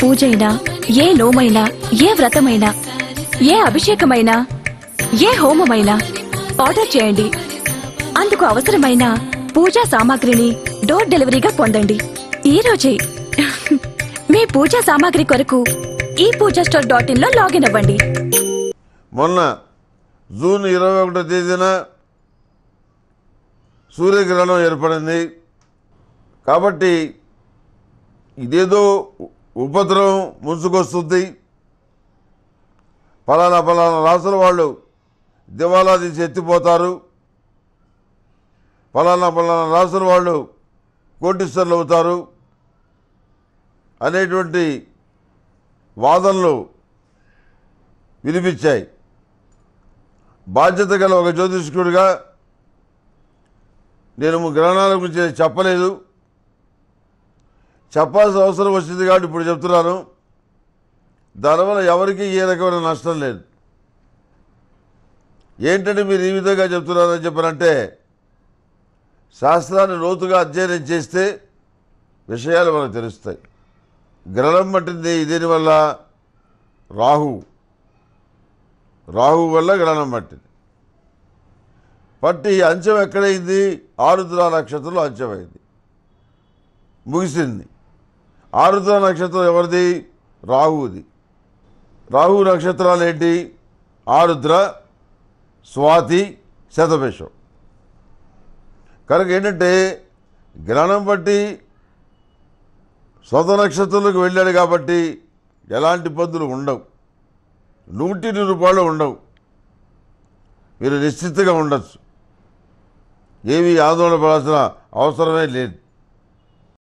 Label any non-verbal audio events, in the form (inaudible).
పూజ అయినా ఏ నోమైనా ఏ వ్రతమైనా ఏ అభిషేకమైనా ఏ హోమమైనా ఆర్డర్ చేయండి అందుకు అవసరమైన పూజా సామాగ్రిని డోర్ డెలివరీగా పొందండి ఈ రోజే (laughs) మీ పూజా సామాగ్రి కొరకు ఈ పూజా స్టోర్ డాట్ ఇన్లో లాగిన్ అవ్వండి మొన్న జూన్ ఇరవై ఒకటో తేదీన సూర్యగ్రహణం ఏర్పడింది కాబట్టి ఇదేదో ఉపద్రవం ముంచుకొస్తుంది ఫలానా ఫలానా రాసుల వాళ్ళు దివాలా తీసి ఎత్తిపోతారు ఫలానా ఫలానా రాసుల వాళ్ళు కోటీశ్వర్లు అవుతారు అనేటువంటి వాదనలు వినిపించాయి బాధ్యత గల ఒక జ్యోతిష్కుడిగా నేను గ్రహణాల గురించి చెప్పలేదు చెప్పాల్సిన అవసరం వచ్చింది కాబట్టి ఇప్పుడు చెప్తున్నాను దానివల్ల ఎవరికి ఏ రకమైన నష్టం లేదు ఏంటంటే మీరు ఈ విధంగా చెప్తున్నారని చెప్పారంటే శాస్త్రాన్ని లోతుగా అధ్యయనం చేస్తే విషయాలు మనకు తెలుస్తాయి గ్రహణం పట్టింది దీనివల్ల రాహు రాహు వల్ల గ్రహణం పట్టింది పట్టి అంచం ఎక్కడైంది ఆరుద్ర నక్షత్రంలో అంచమైంది ముగిసింది ఆరుద్ర నక్షత్రం ఎవరిది రాహుది రాహు నక్షత్రాలు ఏంటి ఆరుద్ర స్వాతి శతభిషం కనుక ఏంటంటే గ్రహణం బట్టి స్వత నక్షత్రంలోకి వెళ్ళాడు కాబట్టి ఎలాంటి ఇబ్బందులు ఉండవు నూటి రూపాయలు ఉండవు మీరు నిశ్చితంగా ఉండొచ్చు ఏమీ ఆందోళన పడాల్సిన అవసరమే లేదు